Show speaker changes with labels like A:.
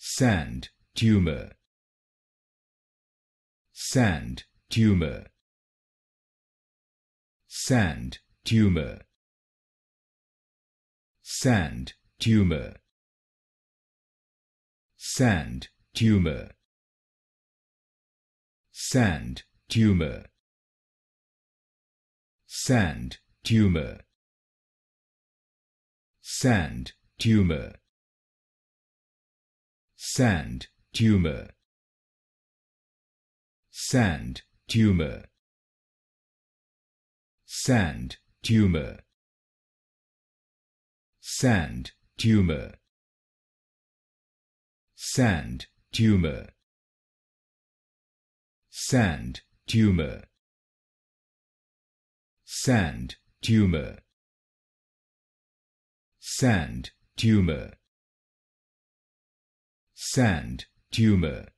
A: sand tumor sand tumor sand tumor sand tumor sand tumor sand tumor sand tumor sand tumor sand tumor sand tumor sand tumor sand tumor sand tumor sand tumor sand tumor sand tumor sand, tumor,